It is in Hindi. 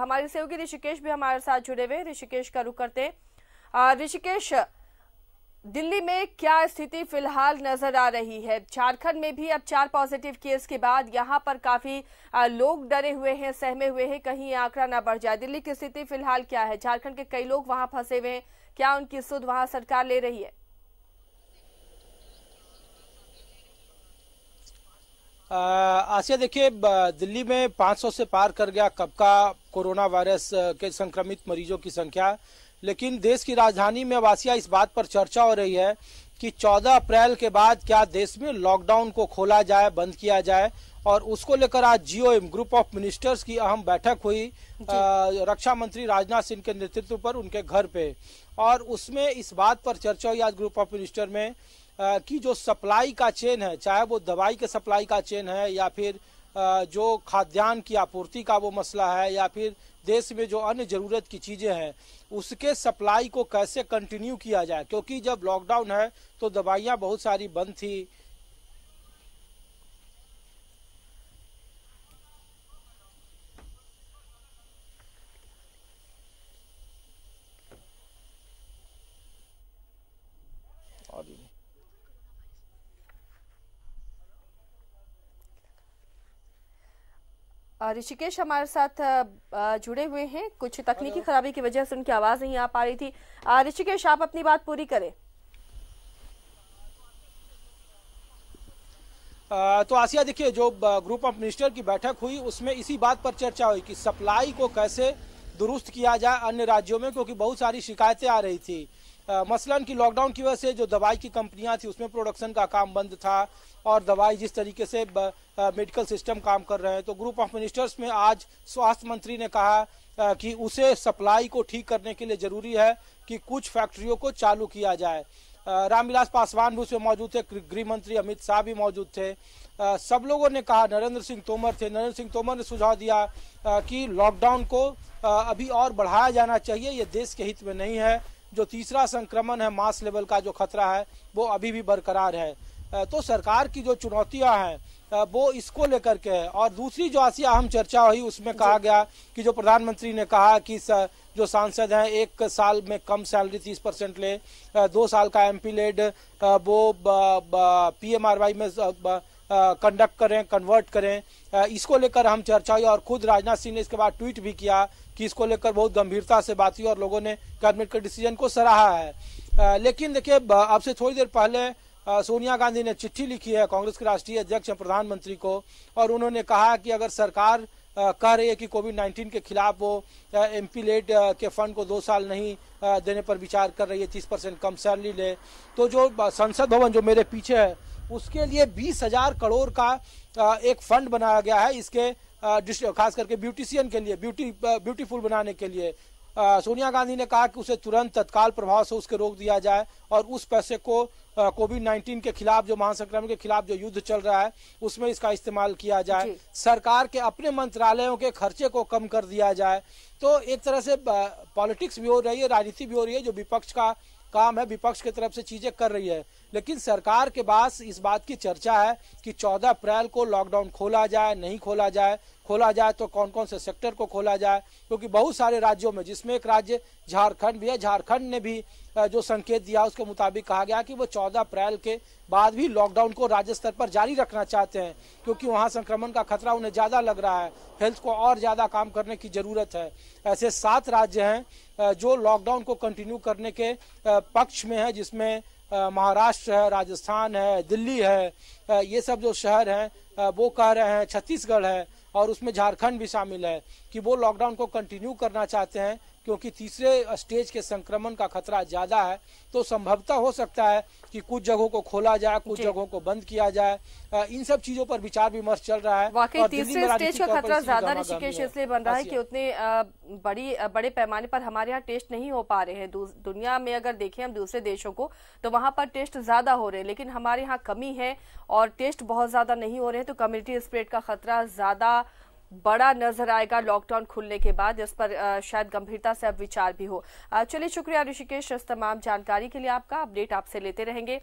हमारे सहयोगी ऋषिकेश भी हमारे साथ जुड़े हुए ऋषिकेश का रुख करते ऋषिकेश दिल्ली में क्या स्थिति फिलहाल नजर आ रही है झारखंड में भी अब चार पॉजिटिव केस के बाद यहाँ पर काफी लोग डरे हुए हैं सहमे हुए हैं कहीं आंकड़ा ना बढ़ जाए दिल्ली की स्थिति फिलहाल क्या है झारखंड के कई लोग वहां फंसे हुए हैं क्या उनकी सुध वहां सरकार ले रही है आसिया देखिए दिल्ली में 500 से पार कर गया कब का कोरोना वायरस के संक्रमित मरीजों की संख्या लेकिन देश की राजधानी में वासिया इस बात पर चर्चा हो रही है कि 14 अप्रैल के बाद क्या देश में लॉकडाउन को खोला जाए बंद किया जाए और उसको लेकर आज एम ग्रुप ऑफ मिनिस्टर्स की अहम बैठक हुई आ, रक्षा मंत्री राजनाथ सिंह के नेतृत्व पर उनके घर पे और उसमें इस बात पर चर्चा हुई आज ग्रुप ऑफ मिनिस्टर में की जो सप्लाई का चेन है चाहे वो दवाई के सप्लाई का चेन है या फिर जो खाद्यान्न की आपूर्ति का वो मसला है या फिर देश में जो अन्य ज़रूरत की चीज़ें हैं उसके सप्लाई को कैसे कंटिन्यू किया जाए क्योंकि जब लॉकडाउन है तो दवाइयाँ बहुत सारी बंद थी ऋषिकेश हमारे साथ जुड़े हुए हैं कुछ तकनीकी खराबी की वजह से उनकी आवाज नहीं आ पा रही थी ऋषिकेश आप अपनी बात पूरी करें तो आसिया देखिए जो ग्रुप ऑफ मिनिस्टर की बैठक हुई उसमें इसी बात पर चर्चा हुई कि सप्लाई को कैसे दुरुस्त किया जाए अन्य राज्यों में क्योंकि बहुत सारी शिकायतें आ रही थी मसलन की लॉकडाउन की वजह से जो दवाई की कंपनियां थी उसमें प्रोडक्शन का काम बंद था और दवाई जिस तरीके से मेडिकल सिस्टम काम कर रहे हैं तो ग्रुप ऑफ मिनिस्टर्स में आज स्वास्थ्य मंत्री ने कहा कि उसे सप्लाई को ठीक करने के लिए जरूरी है कि कुछ फैक्ट्रियों को चालू किया जाए रामविलास पासवान भी उसमें मौजूद थे गृह मंत्री अमित शाह भी मौजूद थे सब लोगों ने कहा नरेंद्र सिंह तोमर थे नरेंद्र सिंह तोमर ने सुझाव दिया कि लॉकडाउन को अभी और बढ़ाया जाना चाहिए ये देश के हित में नहीं है जो तीसरा संक्रमण है मास लेवल का जो खतरा है वो अभी भी बरकरार है तो सरकार की जो चुनौतियां हैं वो इसको लेकर के है और दूसरी जो ऐसी अहम चर्चा हुई उसमें कहा गया कि जो प्रधानमंत्री ने कहा कि स, जो सांसद हैं एक साल में कम सैलरी तीस परसेंट ले दो साल का एम पी लेड वो पी एम आर वाई में कंडक्ट करें कन्वर्ट करें इसको लेकर हम चर्चा हुई और खुद राजनाथ सिंह ने इसके बाद ट्वीट भी किया कि इसको लेकर बहुत गंभीरता से बात हुई और लोगों ने कैबिनेट के डिसीजन को सराहा है लेकिन देखिए अब से थोड़ी देर पहले सोनिया गांधी ने चिट्ठी लिखी है कांग्रेस के राष्ट्रीय अध्यक्ष प्रधानमंत्री को और उन्होंने कहा कि अगर सरकार कह रही है कि कोविड 19 के खिलाफ वो एम पी लेड के फंड को दो साल नहीं देने पर विचार कर रही है तीस परसेंट कम सैलरी ले तो जो संसद भवन जो मेरे पीछे है उसके लिए बीस हजार करोड़ का एक फंड बनाया गया है इसके खास करके ब्यूटिशियन के लिए ब्यूटी ब्यूटीफुल बनाने के लिए सोनिया गांधी ने कहा कि उसे तुरंत तत्काल प्रभाव से उसके रोक दिया जाए और उस पैसे को कोविड नाइन्टीन के खिलाफ जो महासंक्रमण के खिलाफ जो युद्ध चल रहा है उसमें इसका इस्तेमाल किया जाए सरकार के अपने मंत्रालयों के खर्चे को कम कर दिया जाए तो एक तरह से पॉलिटिक्स भी हो रही है राजनीति भी हो रही है जो विपक्ष का काम है विपक्ष की तरफ से चीजें कर रही है लेकिन सरकार के पास इस बात की चर्चा है कि 14 अप्रैल को लॉकडाउन खोला जाए नहीं खोला जाए खोला जाए तो कौन कौन से सेक्टर को खोला जाए क्योंकि तो बहुत सारे राज्यों में जिसमें एक राज्य झारखंड भी है झारखंड ने भी जो संकेत दिया उसके मुताबिक कहा गया कि वो 14 अप्रैल के बाद भी लॉकडाउन को राज्य स्तर पर जारी रखना चाहते हैं क्योंकि वहाँ संक्रमण का खतरा उन्हें ज़्यादा लग रहा है हेल्थ को और ज़्यादा काम करने की ज़रूरत है ऐसे सात राज्य हैं जो लॉकडाउन को कंटिन्यू करने के पक्ष में है जिसमें महाराष्ट्र है राजस्थान है दिल्ली है ये सब जो शहर हैं वो कह रहे हैं छत्तीसगढ़ है और उसमें झारखंड भी शामिल है कि वो लॉकडाउन को कंटिन्यू करना चाहते हैं क्योंकि तीसरे स्टेज के संक्रमण का खतरा ज्यादा है तो संभवतः हो सकता है कि कुछ जगहों को खोला जाए कुछ जगहों को बंद किया जाए इन सब चीजों पर विचार विमर्श चल रहा है वाकई तीसरे स्टेज का खतरा ज्यादा ऋषिकेश इसलिए बन रहा है कि उतने बड़ी बड़े पैमाने पर हमारे यहाँ टेस्ट नहीं हो पा रहे हैं दुनिया में अगर देखें हम दूसरे देशों को तो वहां पर टेस्ट ज्यादा हो रहे हैं लेकिन हमारे यहाँ कमी है और टेस्ट बहुत ज्यादा नहीं हो रहे हैं तो कम्युनिटी स्प्रेड का खतरा ज्यादा बड़ा नजर आएगा लॉकडाउन खुलने के बाद इस पर शायद गंभीरता से अब विचार भी हो चलिए शुक्रिया ऋषिकेश इस तमाम जानकारी के लिए आपका अपडेट आपसे लेते रहेंगे